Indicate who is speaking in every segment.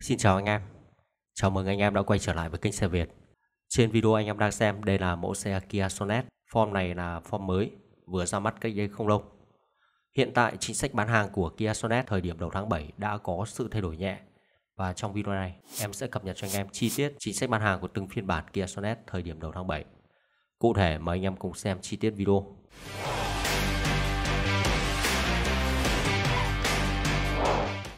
Speaker 1: Xin chào anh em Chào mừng anh em đã quay trở lại với kênh xe Việt Trên video anh em đang xem đây là mẫu xe Kia Sonet Form này là form mới vừa ra mắt cách đây không lâu Hiện tại chính sách bán hàng của Kia Sonet thời điểm đầu tháng 7 đã có sự thay đổi nhẹ Và trong video này em sẽ cập nhật cho anh em chi tiết chính sách bán hàng của từng phiên bản Kia Sonet thời điểm đầu tháng 7 Cụ thể mời anh em cùng xem chi tiết video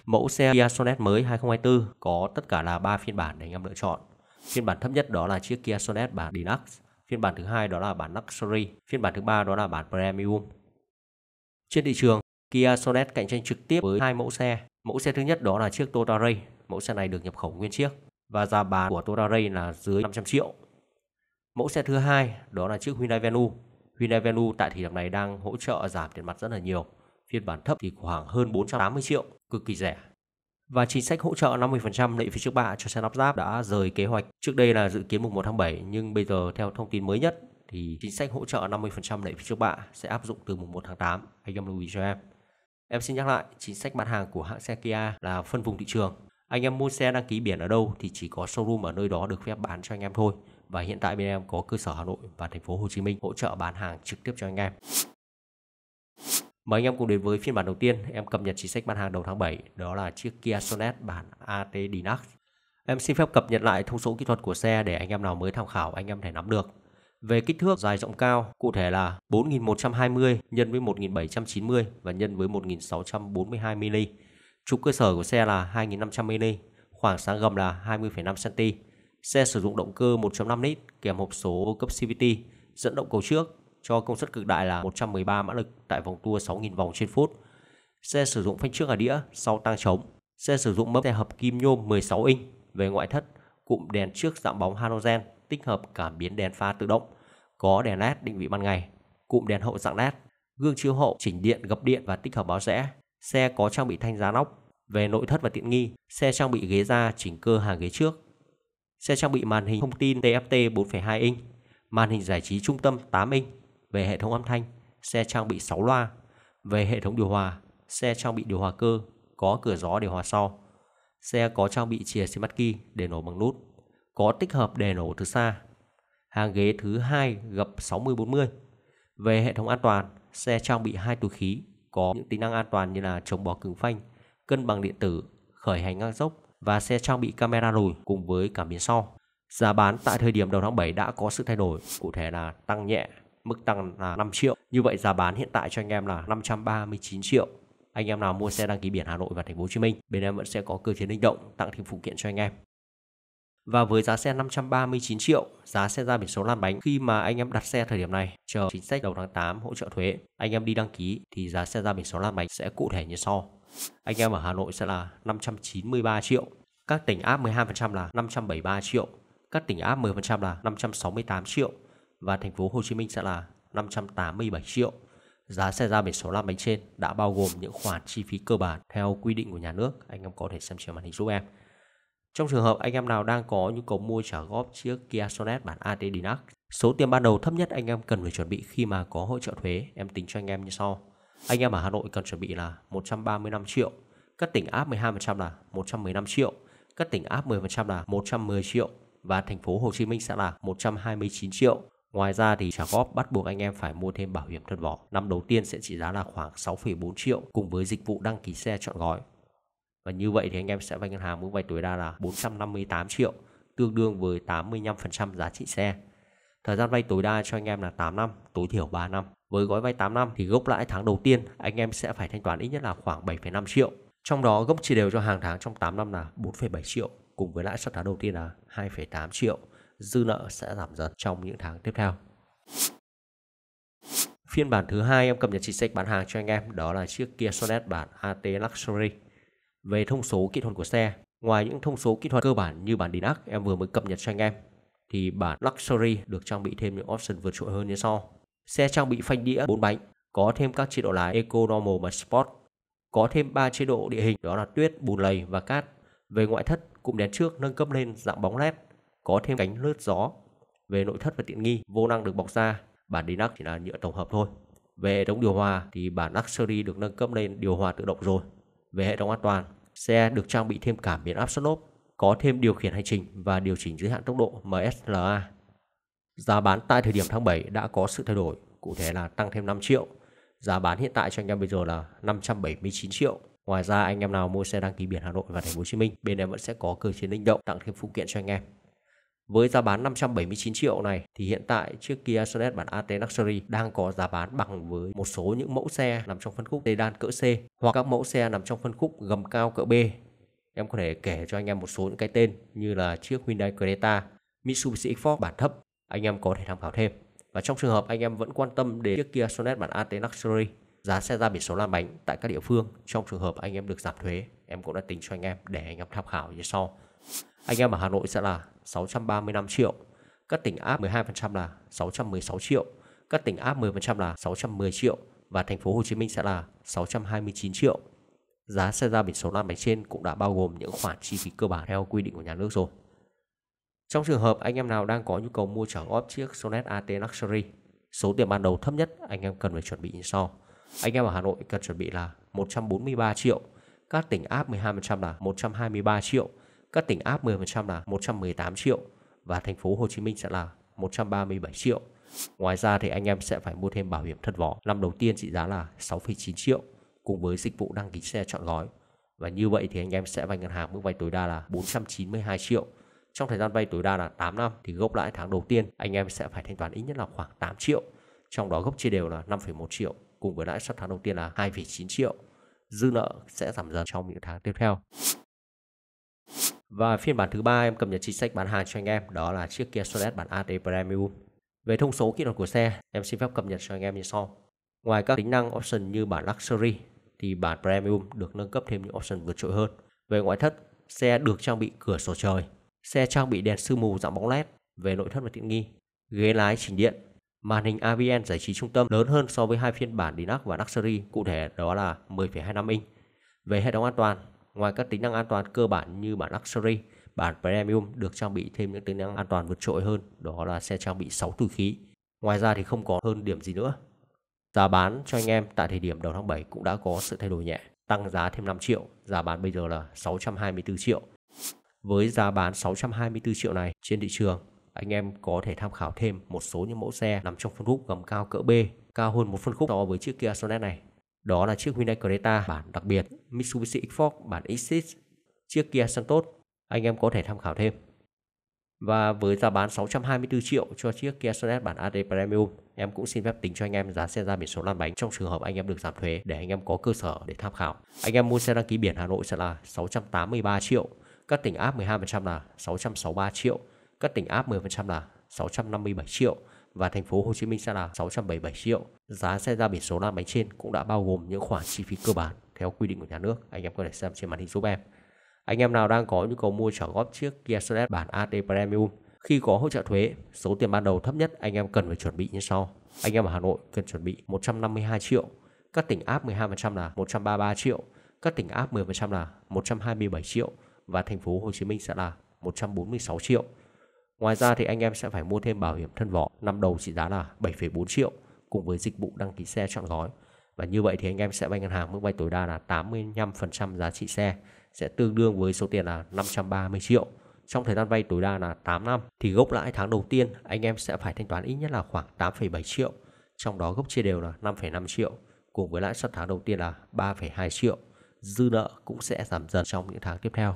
Speaker 1: Mẫu xe Kia Sonet mới 2024 có tất cả là 3 phiên bản để anh em lựa chọn. Phiên bản thấp nhất đó là chiếc Kia Sonet bản Deluxe, phiên bản thứ hai đó là bản Luxury, phiên bản thứ ba đó là bản Premium. Trên thị trường, Kia Sonet cạnh tranh trực tiếp với hai mẫu xe. Mẫu xe thứ nhất đó là chiếc Toyota Ray. Mẫu xe này được nhập khẩu nguyên chiếc và giá bán của Toyota Ray là dưới 500 triệu. Mẫu xe thứ hai đó là chiếc Hyundai Venue. Hyundai Venue tại thị trường này đang hỗ trợ giảm tiền mặt rất là nhiều phiên bản thấp thì khoảng hơn 480 triệu, cực kỳ rẻ. Và chính sách hỗ trợ 50% lệ phí trước bạ cho xe lắp ráp đã rời kế hoạch. Trước đây là dự kiến mùng 1 tháng 7 nhưng bây giờ theo thông tin mới nhất thì chính sách hỗ trợ 50% lệ phí trước bạ sẽ áp dụng từ mùng 1 tháng 8. Anh em lưu ý cho em. Em xin nhắc lại, chính sách bán hàng của hãng xe Kia là phân vùng thị trường. Anh em mua xe đăng ký biển ở đâu thì chỉ có showroom ở nơi đó được phép bán cho anh em thôi. Và hiện tại bên em có cơ sở Hà Nội và thành phố Hồ Chí Minh hỗ trợ bán hàng trực tiếp cho anh em. Mời anh em cùng đến với phiên bản đầu tiên em cập nhật chính sách bán hàng đầu tháng 7 đó là chiếc Kia Sonet bản AT Dinax. Em xin phép cập nhật lại thông số kỹ thuật của xe để anh em nào mới tham khảo anh em thể nắm được. Về kích thước dài rộng cao, cụ thể là 4120 nhân với 1790 và nhân với 1642 mm. Trục cơ sở của xe là 2500 mm, khoảng sáng gầm là 20,5 cm. Xe sử dụng động cơ 1.5 lít kèm hộp số cấp CVT, dẫn động cầu trước cho công suất cực đại là 113 mã lực tại vòng tua 6.000 vòng trên phút. Xe sử dụng phanh trước ở đĩa, sau tăng trống. Xe sử dụng mâm xe hợp kim nhôm 16 inch về ngoại thất, cụm đèn trước dạng bóng halogen tích hợp cảm biến đèn pha tự động, có đèn led định vị ban ngày, cụm đèn hậu dạng led, gương chiếu hậu chỉnh điện gập điện và tích hợp báo rẽ. Xe có trang bị thanh giá nóc. Về nội thất và tiện nghi, xe trang bị ghế da chỉnh cơ hàng ghế trước. Xe trang bị màn hình thông tin TFT 4,2 inch, màn hình giải trí trung tâm 8 inch, về hệ thống âm thanh, xe trang bị 6 loa. Về hệ thống điều hòa, xe trang bị điều hòa cơ, có cửa gió điều hòa sau. Xe có trang bị chìa smart key để nổ bằng nút, có tích hợp để nổ từ xa. Hàng ghế thứ 2 gập 60-40. Về hệ thống an toàn, xe trang bị hai túi khí, có những tính năng an toàn như là chống bó cứng phanh, cân bằng điện tử, khởi hành ngang dốc và xe trang bị camera lùi cùng với cảm biến sau. Giá bán tại thời điểm đầu tháng 7 đã có sự thay đổi, cụ thể là tăng nhẹ mức tăng là 5 triệu. Như vậy giá bán hiện tại cho anh em là 539 triệu. Anh em nào mua xe đăng ký biển Hà Nội và thành phố Hồ Chí Minh, bên em vẫn sẽ có cơ chế linh động tặng thêm phụ kiện cho anh em. Và với giá xe 539 triệu, giá xe ra biển số lan bánh khi mà anh em đặt xe thời điểm này, chờ chính sách đầu tháng 8 hỗ trợ thuế, anh em đi đăng ký thì giá xe ra biển số lan bánh sẽ cụ thể như sau. Anh em ở Hà Nội sẽ là 593 triệu, các tỉnh áp 12% là 573 triệu, các tỉnh áp 10% là 568 triệu, và thành phố Hồ Chí Minh sẽ là 587 triệu. Giá xe ra biển số lăn bánh trên đã bao gồm những khoản chi phí cơ bản theo quy định của nhà nước. Anh em có thể xem trên màn hình giúp em. Trong trường hợp anh em nào đang có nhu cầu mua trả góp chiếc Kia Sonet bản AT Dinac, số tiền ban đầu thấp nhất anh em cần phải chuẩn bị khi mà có hỗ trợ thuế, em tính cho anh em như sau. Anh em ở Hà Nội cần chuẩn bị là 135 triệu, các tỉnh áp 12% là 115 triệu, các tỉnh áp 10% là 110 triệu và thành phố Hồ Chí Minh sẽ là 129 triệu. Ngoài ra thì trả góp bắt buộc anh em phải mua thêm bảo hiểm thân vỏ. Năm đầu tiên sẽ trị giá là khoảng 6,4 triệu cùng với dịch vụ đăng ký xe chọn gói. Và như vậy thì anh em sẽ vay ngân hàng mức vay tối đa là 458 triệu, tương đương với 85% giá trị xe. Thời gian vay tối đa cho anh em là 8 năm, tối thiểu 3 năm. Với gói vay 8 năm thì gốc lãi tháng đầu tiên anh em sẽ phải thanh toán ít nhất là khoảng 7,5 triệu. Trong đó gốc chia đều cho hàng tháng trong 8 năm là 4,7 triệu cùng với lãi suất tháng đầu tiên là 2,8 triệu dư nợ sẽ giảm dần trong những tháng tiếp theo. Phiên bản thứ hai em cập nhật chính sách bán hàng cho anh em đó là chiếc Kia Sonet bản AT Luxury. Về thông số kỹ thuật của xe, ngoài những thông số kỹ thuật cơ bản như bản DINAC em vừa mới cập nhật cho anh em, thì bản Luxury được trang bị thêm những option vượt trội hơn như sau. Xe trang bị phanh đĩa 4 bánh, có thêm các chế độ lái Eco, Normal và Sport, có thêm 3 chế độ địa hình đó là tuyết, bùn lầy và cát. Về ngoại thất, cụm đèn trước nâng cấp lên dạng bóng led có thêm cánh lướt gió. Về nội thất và tiện nghi, vô năng được bọc ra, bản Dinac chỉ là nhựa tổng hợp thôi. Về hệ thống điều hòa thì bản Luxury được nâng cấp lên điều hòa tự động rồi. Về hệ thống an toàn, xe được trang bị thêm cảm biến áp suất lốp, có thêm điều khiển hành trình và điều chỉnh giới hạn tốc độ MSLA. Giá bán tại thời điểm tháng 7 đã có sự thay đổi, cụ thể là tăng thêm 5 triệu. Giá bán hiện tại cho anh em bây giờ là 579 triệu. Ngoài ra anh em nào mua xe đăng ký biển Hà Nội và Thành phố Hồ Chí Minh, bên em vẫn sẽ có cơ chế linh động tặng thêm phụ kiện cho anh em. Với giá bán 579 triệu này thì hiện tại chiếc Kia Sonet bản AT Luxury đang có giá bán bằng với một số những mẫu xe nằm trong phân khúc sedan cỡ C hoặc các mẫu xe nằm trong phân khúc gầm cao cỡ B. Em có thể kể cho anh em một số những cái tên như là chiếc Hyundai Creta, Mitsubishi X-Force bản thấp, anh em có thể tham khảo thêm. Và trong trường hợp anh em vẫn quan tâm đến chiếc Kia Sonet bản AT Luxury, giá xe ra biển số lăn bánh tại các địa phương. Trong trường hợp anh em được giảm thuế, em cũng đã tính cho anh em để anh em tham khảo như sau. Anh em ở Hà Nội sẽ là 635 triệu. Các tỉnh áp 12% là 616 triệu. Các tỉnh áp 10% là 610 triệu và thành phố Hồ Chí Minh sẽ là 629 triệu. Giá xe ra biển số năm bánh trên cũng đã bao gồm những khoản chi phí cơ bản theo quy định của nhà nước rồi. Trong trường hợp anh em nào đang có nhu cầu mua trả góp chiếc Sonet AT Luxury, số tiền ban đầu thấp nhất anh em cần phải chuẩn bị như sau. Anh em ở Hà Nội cần chuẩn bị là 143 triệu, các tỉnh áp 12% là 123 triệu, các tỉnh áp 10% là 118 triệu và thành phố Hồ Chí Minh sẽ là 137 triệu. Ngoài ra thì anh em sẽ phải mua thêm bảo hiểm thân vỏ. Năm đầu tiên trị giá là 6,9 triệu cùng với dịch vụ đăng ký xe chọn gói. Và như vậy thì anh em sẽ vay ngân hàng mức vay tối đa là 492 triệu. Trong thời gian vay tối đa là 8 năm thì gốc lãi tháng đầu tiên anh em sẽ phải thanh toán ít nhất là khoảng 8 triệu. Trong đó gốc chia đều là 5,1 triệu cùng với lãi suất tháng đầu tiên là 2,9 triệu. Dư nợ sẽ giảm dần trong những tháng tiếp theo. Và phiên bản thứ ba em cập nhật chính sách bán hàng cho anh em đó là chiếc Kia Sonet bản AT Premium. Về thông số kỹ thuật của xe, em xin phép cập nhật cho anh em như sau. Ngoài các tính năng option như bản Luxury thì bản Premium được nâng cấp thêm những option vượt trội hơn. Về ngoại thất, xe được trang bị cửa sổ trời, xe trang bị đèn sương mù dạng bóng led về nội thất và tiện nghi, ghế lái chỉnh điện, màn hình AVN giải trí trung tâm lớn hơn so với hai phiên bản Dinac và Luxury, cụ thể đó là 10,25 inch. Về hệ thống an toàn, Ngoài các tính năng an toàn cơ bản như bản Luxury, bản Premium được trang bị thêm những tính năng an toàn vượt trội hơn, đó là xe trang bị 6 túi khí. Ngoài ra thì không có hơn điểm gì nữa. Giá bán cho anh em tại thời điểm đầu tháng 7 cũng đã có sự thay đổi nhẹ, tăng giá thêm 5 triệu, giá bán bây giờ là 624 triệu. Với giá bán 624 triệu này trên thị trường, anh em có thể tham khảo thêm một số những mẫu xe nằm trong phân khúc gầm cao cỡ B, cao hơn một phân khúc so với chiếc Kia Sonet này đó là chiếc Hyundai Creta bản đặc biệt, Mitsubishi Xforce bản Xis, chiếc Kia Santos. Anh em có thể tham khảo thêm. Và với giá bán 624 triệu cho chiếc Kia Sonet bản AD Premium, em cũng xin phép tính cho anh em giá xe ra biển số lăn bánh trong trường hợp anh em được giảm thuế để anh em có cơ sở để tham khảo. Anh em mua xe đăng ký biển Hà Nội sẽ là 683 triệu, các tỉnh áp 12% là 663 triệu, các tỉnh áp 10% là 657 triệu và thành phố Hồ Chí Minh sẽ là 677 triệu. Giá xe ra biển số là máy trên cũng đã bao gồm những khoản chi phí cơ bản theo quy định của nhà nước. Anh em có thể xem trên màn hình giúp em. Anh em nào đang có nhu cầu mua trả góp chiếc Kia Select bản AT Premium khi có hỗ trợ thuế, số tiền ban đầu thấp nhất anh em cần phải chuẩn bị như sau. Anh em ở Hà Nội cần chuẩn bị 152 triệu, các tỉnh áp 12% là 133 triệu, các tỉnh áp 10% là 127 triệu và thành phố Hồ Chí Minh sẽ là 146 triệu. Ngoài ra thì anh em sẽ phải mua thêm bảo hiểm thân vỏ năm đầu trị giá là 7,4 triệu cùng với dịch vụ đăng ký xe chọn gói. Và như vậy thì anh em sẽ vay ngân hàng mức vay tối đa là 85% giá trị xe sẽ tương đương với số tiền là 530 triệu. Trong thời gian vay tối đa là 8 năm thì gốc lãi tháng đầu tiên anh em sẽ phải thanh toán ít nhất là khoảng 8,7 triệu, trong đó gốc chia đều là 5,5 triệu cùng với lãi suất tháng đầu tiên là 3,2 triệu. Dư nợ cũng sẽ giảm dần trong những tháng tiếp theo.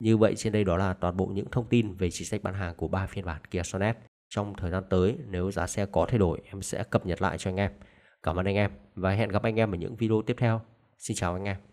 Speaker 1: Như vậy trên đây đó là toàn bộ những thông tin về chính sách bán hàng của ba phiên bản Kia Sonet. Trong thời gian tới nếu giá xe có thay đổi em sẽ cập nhật lại cho anh em. Cảm ơn anh em và hẹn gặp anh em ở những video tiếp theo. Xin chào anh em.